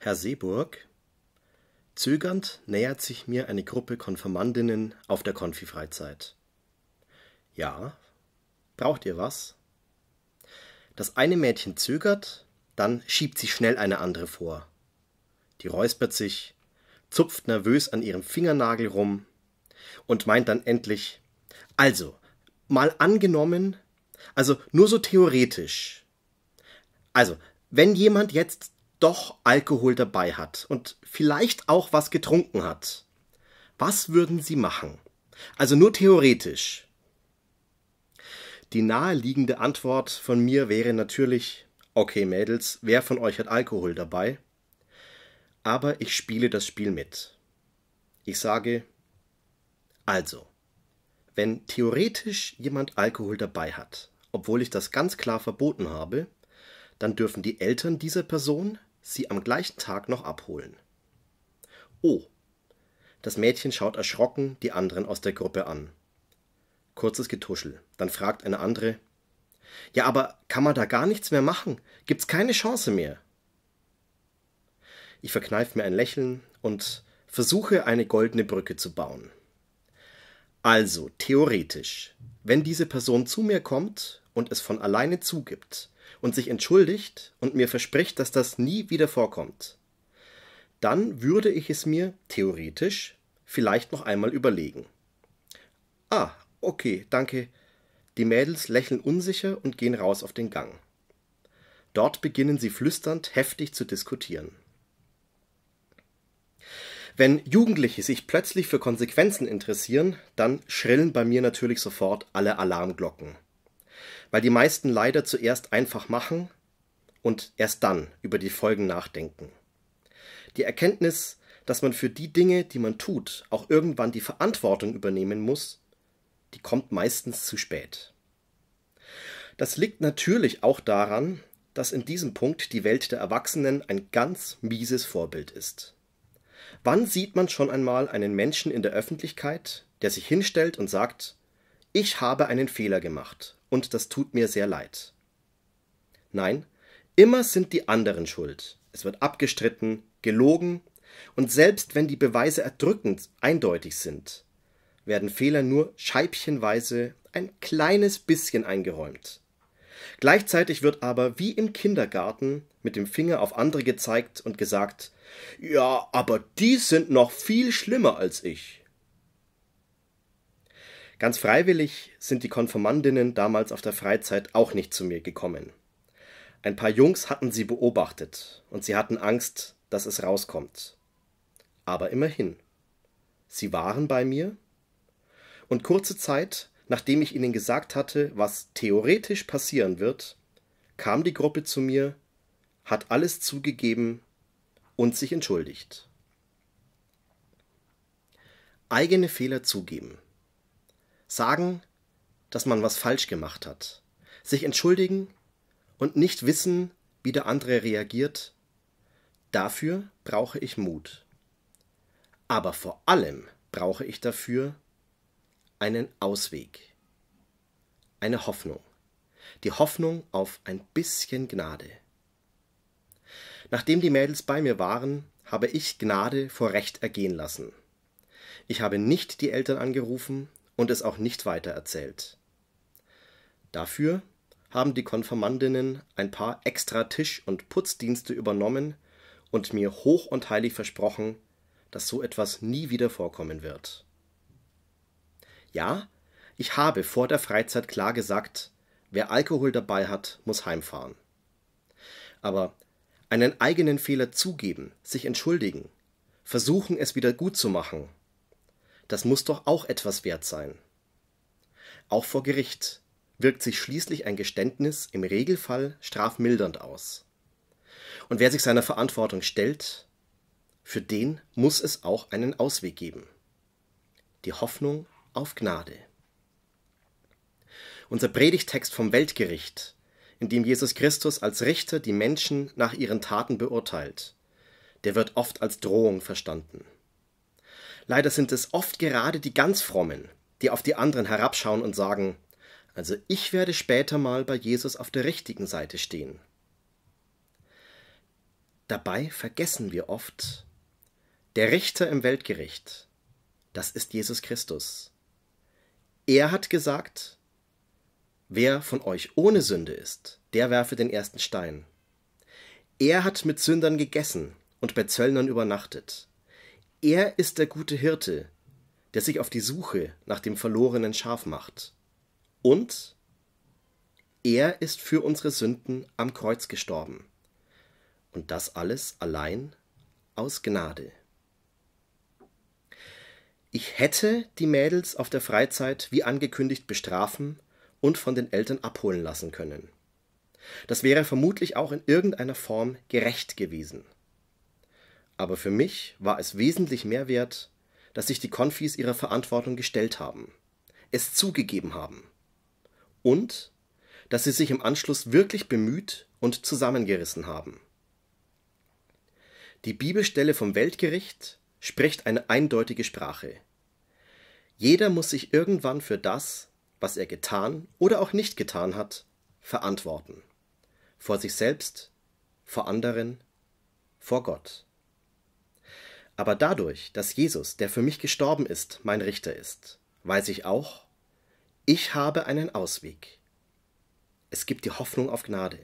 Herr Seeburg. Zögernd nähert sich mir eine Gruppe Konfirmandinnen auf der Konfifreizeit. Ja, braucht ihr was? Das eine Mädchen zögert, dann schiebt sich schnell eine andere vor. Die räuspert sich, zupft nervös an ihrem Fingernagel rum und meint dann endlich: Also, mal angenommen, also nur so theoretisch. Also, wenn jemand jetzt doch Alkohol dabei hat und vielleicht auch was getrunken hat, was würden Sie machen? Also nur theoretisch. Die naheliegende Antwort von mir wäre natürlich, okay Mädels, wer von euch hat Alkohol dabei? Aber ich spiele das Spiel mit. Ich sage, also, wenn theoretisch jemand Alkohol dabei hat, obwohl ich das ganz klar verboten habe, dann dürfen die Eltern dieser Person sie am gleichen Tag noch abholen. Oh. Das Mädchen schaut erschrocken die anderen aus der Gruppe an. Kurzes Getuschel. Dann fragt eine andere Ja, aber kann man da gar nichts mehr machen? Gibt's keine Chance mehr? Ich verkneife mir ein Lächeln und versuche eine goldene Brücke zu bauen. Also, theoretisch, wenn diese Person zu mir kommt und es von alleine zugibt, und sich entschuldigt und mir verspricht, dass das nie wieder vorkommt, dann würde ich es mir theoretisch vielleicht noch einmal überlegen. Ah, okay, danke. Die Mädels lächeln unsicher und gehen raus auf den Gang. Dort beginnen sie flüsternd heftig zu diskutieren. Wenn Jugendliche sich plötzlich für Konsequenzen interessieren, dann schrillen bei mir natürlich sofort alle Alarmglocken weil die meisten leider zuerst einfach machen und erst dann über die Folgen nachdenken. Die Erkenntnis, dass man für die Dinge, die man tut, auch irgendwann die Verantwortung übernehmen muss, die kommt meistens zu spät. Das liegt natürlich auch daran, dass in diesem Punkt die Welt der Erwachsenen ein ganz mieses Vorbild ist. Wann sieht man schon einmal einen Menschen in der Öffentlichkeit, der sich hinstellt und sagt, ich habe einen Fehler gemacht, und das tut mir sehr leid. Nein, immer sind die anderen schuld. Es wird abgestritten, gelogen und selbst wenn die Beweise erdrückend eindeutig sind, werden Fehler nur scheibchenweise ein kleines bisschen eingeräumt. Gleichzeitig wird aber wie im Kindergarten mit dem Finger auf andere gezeigt und gesagt, ja, aber die sind noch viel schlimmer als ich. Ganz freiwillig sind die Konformandinnen damals auf der Freizeit auch nicht zu mir gekommen. Ein paar Jungs hatten sie beobachtet und sie hatten Angst, dass es rauskommt. Aber immerhin. Sie waren bei mir und kurze Zeit, nachdem ich ihnen gesagt hatte, was theoretisch passieren wird, kam die Gruppe zu mir, hat alles zugegeben und sich entschuldigt. Eigene Fehler zugeben sagen, dass man was falsch gemacht hat, sich entschuldigen und nicht wissen, wie der andere reagiert, dafür brauche ich Mut. Aber vor allem brauche ich dafür einen Ausweg, eine Hoffnung, die Hoffnung auf ein bisschen Gnade. Nachdem die Mädels bei mir waren, habe ich Gnade vor Recht ergehen lassen. Ich habe nicht die Eltern angerufen, und es auch nicht weitererzählt. Dafür haben die Konfirmandinnen ein paar extra Tisch- und Putzdienste übernommen und mir hoch und heilig versprochen, dass so etwas nie wieder vorkommen wird. Ja, ich habe vor der Freizeit klar gesagt, wer Alkohol dabei hat, muss heimfahren. Aber einen eigenen Fehler zugeben, sich entschuldigen, versuchen es wieder gut zu machen, das muss doch auch etwas wert sein. Auch vor Gericht wirkt sich schließlich ein Geständnis im Regelfall strafmildernd aus. Und wer sich seiner Verantwortung stellt, für den muss es auch einen Ausweg geben. Die Hoffnung auf Gnade. Unser Predigtext vom Weltgericht, in dem Jesus Christus als Richter die Menschen nach ihren Taten beurteilt, der wird oft als Drohung verstanden. Leider sind es oft gerade die ganz Frommen, die auf die anderen herabschauen und sagen, also ich werde später mal bei Jesus auf der richtigen Seite stehen. Dabei vergessen wir oft, der Richter im Weltgericht, das ist Jesus Christus. Er hat gesagt, wer von euch ohne Sünde ist, der werfe den ersten Stein. Er hat mit Sündern gegessen und bei Zöllnern übernachtet. Er ist der gute Hirte, der sich auf die Suche nach dem verlorenen Schaf macht. Und er ist für unsere Sünden am Kreuz gestorben. Und das alles allein aus Gnade. Ich hätte die Mädels auf der Freizeit wie angekündigt bestrafen und von den Eltern abholen lassen können. Das wäre vermutlich auch in irgendeiner Form gerecht gewesen. Aber für mich war es wesentlich mehr wert, dass sich die Konfis ihrer Verantwortung gestellt haben, es zugegeben haben und dass sie sich im Anschluss wirklich bemüht und zusammengerissen haben. Die Bibelstelle vom Weltgericht spricht eine eindeutige Sprache. Jeder muss sich irgendwann für das, was er getan oder auch nicht getan hat, verantworten. Vor sich selbst, vor anderen, vor Gott. Aber dadurch, dass Jesus, der für mich gestorben ist, mein Richter ist, weiß ich auch, ich habe einen Ausweg. Es gibt die Hoffnung auf Gnade.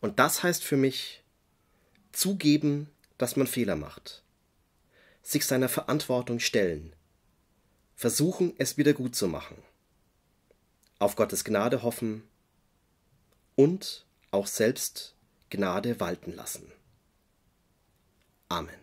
Und das heißt für mich, zugeben, dass man Fehler macht, sich seiner Verantwortung stellen, versuchen, es wieder gut zu machen, auf Gottes Gnade hoffen und auch selbst Gnade walten lassen. Amen.